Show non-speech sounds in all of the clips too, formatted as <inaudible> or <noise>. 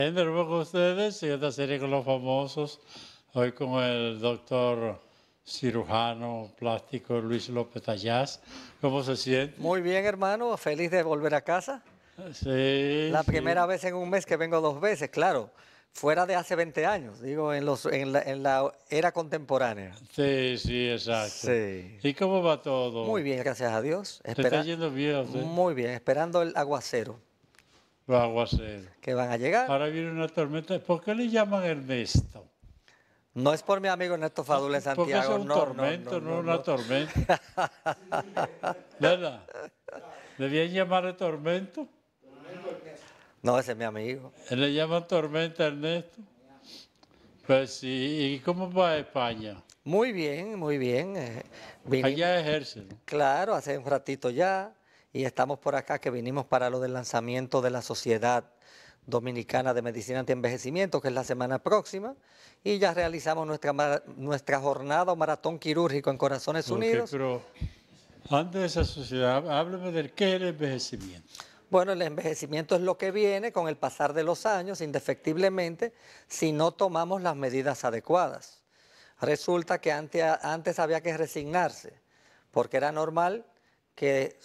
nuevo con ustedes y esta serie con los famosos, hoy con el doctor cirujano plástico Luis López Tallás. ¿Cómo se siente? Muy bien, hermano, feliz de volver a casa. Sí. La primera vez en un mes que vengo dos veces, claro, fuera de hace 20 años, digo, en, los, en, la, era contemporánea. Sí, sí, exacto. Sí. ¿Y cómo va todo? Muy bien, gracias a Dios. ¿Te está yendo bien? Muy bien, esperando el aguacero los pues Que van a llegar. Ahora viene una tormenta. ¿Por qué le llaman Ernesto? No es por mi amigo Ernesto Fadul en Santiago. Porque es un tormento, no, una tormenta. ¿Verdad? <laughs> ¿Debían llamarle tormento? No, ese es mi amigo. ¿Le llaman tormenta Ernesto? Pues sí. ¿Y cómo va España? Muy bien, muy bien. Eh. Allá ejercen. Claro, hace un ratito ya y estamos por acá que vinimos para lo del lanzamiento de la Sociedad Dominicana de Medicina Antienvejecimiento, que es la semana próxima, y ya realizamos nuestra, nuestra jornada o maratón quirúrgico en Corazones Unidos. Pero antes de esa sociedad, háblame del qué es el envejecimiento. Bueno, el envejecimiento es lo que viene con el pasar de los años, indefectiblemente, si no tomamos las medidas adecuadas. Resulta que antes había que resignarse, porque era normal que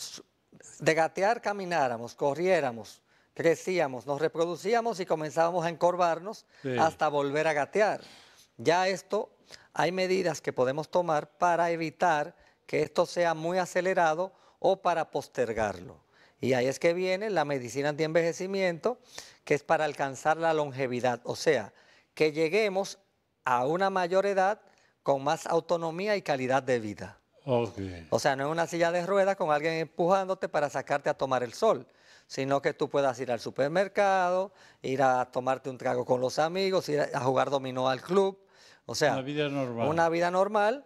de gatear camináramos, corriéramos, crecíamos, nos reproducíamos y comenzábamos a encorvarnos hasta volver a gatear. Ya esto, hay medidas que podemos tomar para evitar que esto sea muy acelerado o para postergarlo. Y ahí es que viene la medicina antienvejecimiento, que es para alcanzar la longevidad, o sea, que lleguemos a una mayor edad con más autonomía y calidad de vida. O sea, no es una silla de ruedas con alguien empujándote para sacarte a tomar el sol, sino que tú puedas ir al supermercado, ir a tomarte un trago con los amigos, ir a jugar dominó al club. O sea, una vida normal. Una vida normal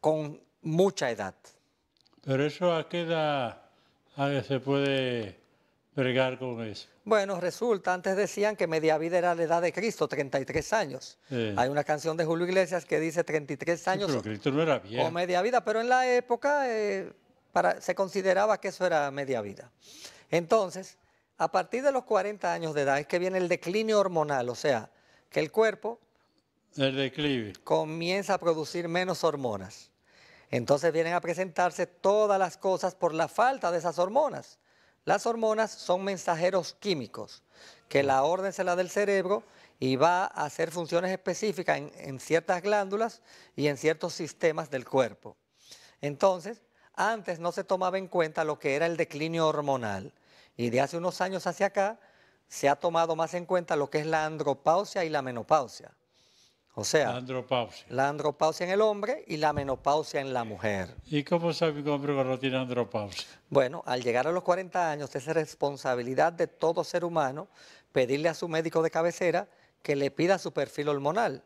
con mucha edad. Pero eso a qué edad se puede bregar con eso? Bueno, resulta, antes decían que media vida era la edad de Cristo, 33 años. Hay una canción de Julio Iglesias que dice 33 años. Cristo no era O media vida, pero en la época eh, se consideraba que eso era media vida. Entonces, a partir de los 40 años de edad es que viene el declinio hormonal, o sea, que el cuerpo el declive. comienza a producir menos hormonas. Entonces vienen a presentarse todas las cosas por la falta de esas hormonas. Las hormonas son mensajeros químicos, que la orden se la del cerebro y va a hacer funciones específicas en, en ciertas glándulas y en ciertos sistemas del cuerpo. Entonces, antes no se tomaba en cuenta lo que era el declinio hormonal y de hace unos años hacia acá se ha tomado más en cuenta lo que es la andropausia y la menopausia. O sea, la andropausia. La en el hombre y la menopausia en la mujer. ¿Y cómo sabe un hombre cuando tiene andropausia? Bueno, al llegar a los 40 años es responsabilidad de todo ser humano pedirle a su médico de cabecera que le pida su perfil hormonal.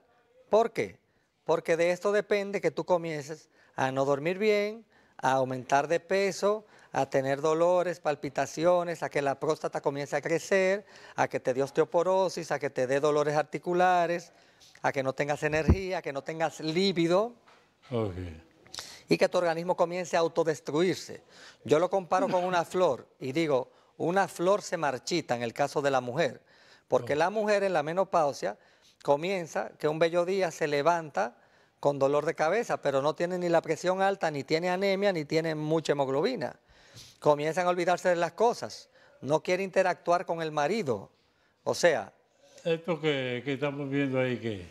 ¿Por qué? Porque de esto depende que tú comiences a no dormir bien, a aumentar de peso, a tener dolores, palpitaciones, a que la próstata comience a crecer, a que te dé osteoporosis, a que te dé dolores articulares, a que no tengas energía, a que no tengas líbido. Y que tu organismo comience a autodestruirse. Yo lo comparo con una <laughs> flor y digo, una flor se marchita en el caso de la mujer, porque la mujer en la menopausia comienza que un bello día se levanta con dolor de cabeza, pero no tiene ni la presión alta, ni tiene anemia, ni tiene mucha hemoglobina comienzan a olvidarse de las cosas. No quiere interactuar con el marido. O sea... Esto que, estamos viendo ahí que...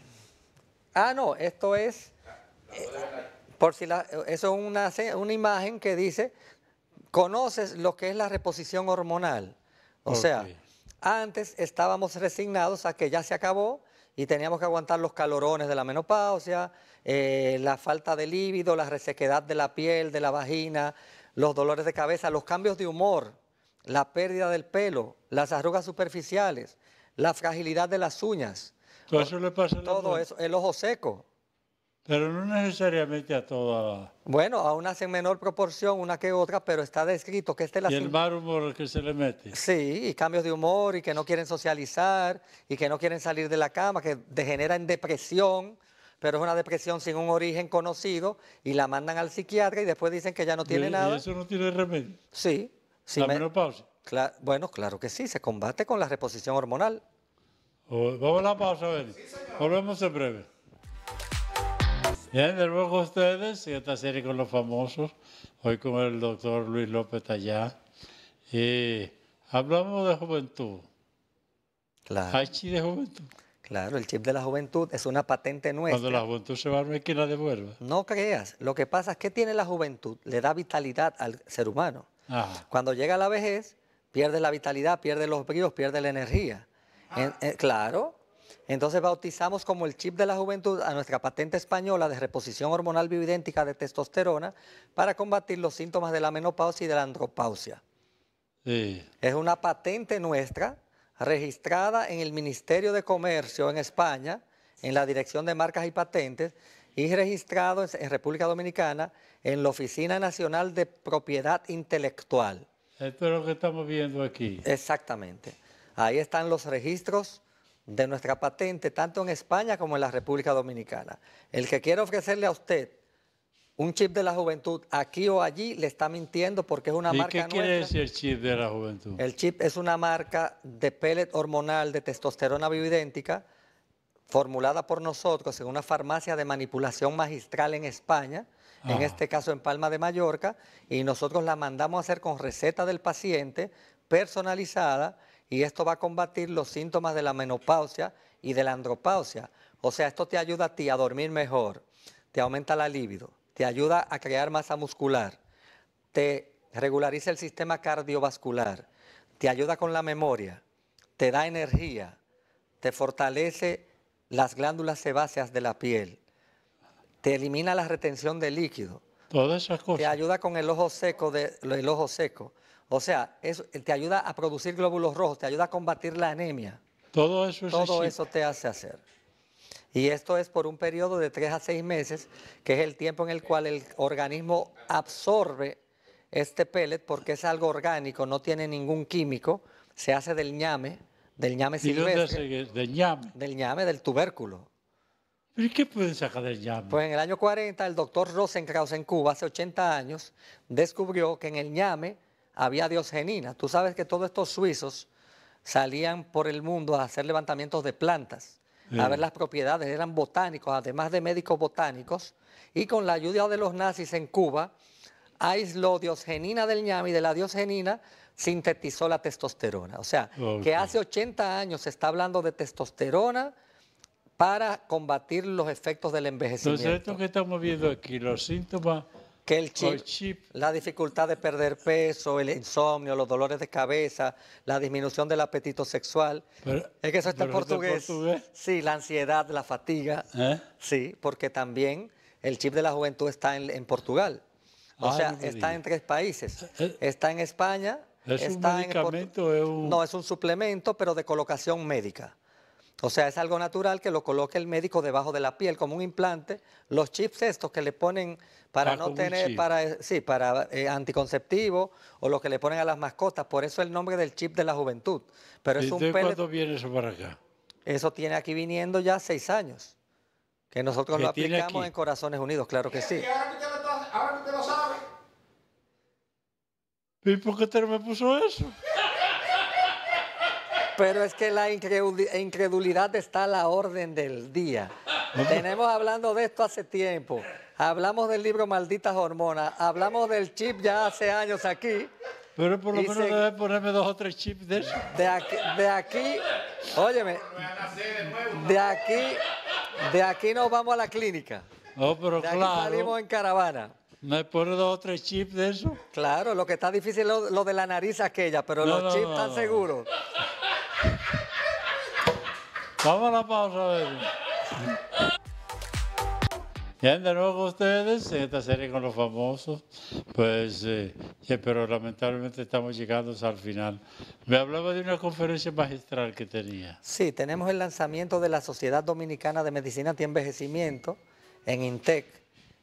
Ah, no, esto es... Eh, por si la, eso es una, una imagen que dice, conoces lo que es la reposición hormonal. O sea, antes estábamos resignados a que ya se acabó y teníamos que aguantar los calorones de la menopausia, eh, la falta de líbido, la resequedad de la piel, de la vagina, los dolores de cabeza, los cambios de humor, la pérdida del pelo, las arrugas superficiales, la fragilidad de las uñas. Todo eso le pasa a Todo eso, el ojo seco. Pero no necesariamente a toda. Bueno, a unas en menor proporción, una que otra, pero está descrito que este la. Y el mal humor que se le mete. Sí, y cambios de humor, y que no quieren socializar, y que no quieren salir de la cama, que degenera en depresión pero es una depresión sin un origen conocido y la mandan al psiquiatra y después dicen que ya no tiene e-, nada. ¿Y eso no tiene remedio? Sí. ¿La menopausa? bueno, claro que sí, se combate con la reposición hormonal. vamos a la pausa, Benny. Volvemos en breve. Bien, de nuevo ustedes y esta serie con los famosos, hoy con el doctor Luis López allá Y eh, hablamos de juventud. Claro. Hachi de juventud. Claro, el chip de la juventud es una patente nuestra. Cuando la juventud se va, no hay quien la devuelva. No creas. Lo que pasa es que tiene la juventud, le da vitalidad al ser humano. Cuando llega la vejez, pierde la vitalidad, pierde los bríos, pierde la energía. Ah. Eh, claro. Entonces bautizamos como el chip de la juventud a nuestra patente española de reposición hormonal bioidéntica de testosterona para combatir los síntomas de la menopausia y de la andropausia. Sí. Es una patente nuestra registrada en el Ministerio de Comercio en España, en la Dirección de Marcas y Patentes, y registrado en República Dominicana en la Oficina Nacional de Propiedad Intelectual. Esto es lo que estamos viendo aquí. Exactamente. Ahí están los registros de nuestra patente, tanto en España como en la República Dominicana. El que quiero ofrecerle a usted un chip de la juventud aquí o allí le está mintiendo porque es una ¿Y marca ¿Qué decir el chip de la juventud? El chip es una marca de pellet hormonal de testosterona bioidéntica formulada por nosotros en una farmacia de manipulación magistral en España, en ah. este caso en Palma de Mallorca, y nosotros la mandamos a hacer con receta del paciente personalizada y esto va a combatir los síntomas de la menopausia y de la andropausia. O sea, esto te ayuda a ti a dormir mejor, te aumenta la libido, te ayuda a crear masa muscular, te regulariza el sistema cardiovascular, te ayuda con la memoria, te da energía, te fortalece las glándulas sebáceas de la piel, te elimina la retención de líquido. Todas esas Te ayuda con el ojo seco, el ojo seco. O sea, te ayuda a producir glóbulos rojos, te ayuda a combatir la anemia. Todo eso es Todo eso te hace hacer. Y esto es por un periodo de tres a seis meses, que es el tiempo en el cual el organismo absorbe este pellet porque es algo orgánico, no tiene ningún químico, se hace del ñame, del ñame silvestre. ¿Del ñame? Del ñame, del tubérculo. ¿Y qué pueden sacar del ñame? Pues en el año 40 el doctor Rosenkraus en Cuba, hace 80 años, descubrió que en el ñame había diosgenina. Tú sabes que todos estos suizos salían por el mundo a hacer levantamientos de plantas a ver las propiedades, eran botánicos, además de médicos botánicos, y con la ayuda de los nazis en Cuba, aisló diosgenina del ñami y de la diosgenina sintetizó la testosterona. O sea, que hace 80 años se está hablando de testosterona para combatir los efectos del envejecimiento. Entonces, esto que estamos viendo aquí, los síntomas que el chip, la dificultad de perder peso, el insomnio, los dolores de cabeza, la disminución del apetito sexual. es que eso está en portugués. Sí, la ansiedad, la fatiga. ¿Eh? Sí, porque también el chip de la juventud está en, Portugal. O sea, está en tres países. Eh, eh. Está en España. está En No, es un suplemento, pero de colocación médica. O sea, es algo natural que lo coloque el médico debajo de la piel como un implante. Los chips estos que le ponen para ah, no tener, para, sí, para eh, anticonceptivo o lo que le ponen a las mascotas. Por eso el nombre del chip de la juventud. Pero es un cuándo viene eso para acá? Eso tiene aquí viniendo ya seis años. Que nosotros lo aplicamos en Corazones Unidos, claro que sí. Y ¿Y por qué usted me puso eso? Pero es que la incredulidad está a la orden del día. Tenemos hablando de esto hace tiempo. Hablamos del libro Malditas Hormonas. Hablamos del chip ya hace años aquí. Pero por lo menos debe ponerme dos o tres chips de eso. De aquí, óyeme, de aquí, de aquí nos vamos a la clínica. No, oh, pero de aquí claro. salimos en caravana. ¿Me pones dos o tres chips de eso? Claro, lo que está difícil es lo, de la nariz aquella, pero los chips están seguros. Vamos a la pausa a Bien, de nuevo ustedes en esta serie con los famosos, pues, eh, eh, pero lamentablemente estamos llegando al final. Me hablaba de una conferencia magistral que tenía. Sí, tenemos el lanzamiento de la Sociedad Dominicana de Medicina y Envejecimiento en INTEC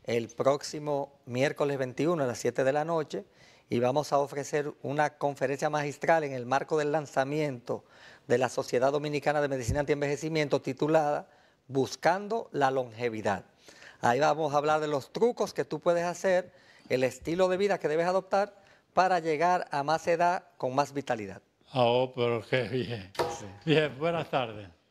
el próximo miércoles 21 a las 7 de la noche y vamos a ofrecer una conferencia magistral en el marco del lanzamiento de la Sociedad Dominicana de Medicina Antienvejecimiento titulada Buscando la Longevidad. Ahí vamos a hablar de los trucos que tú puedes hacer, el estilo de vida que debes adoptar para llegar a más edad con más vitalidad. Ah, oh, pero qué bien. Bien, buenas tardes.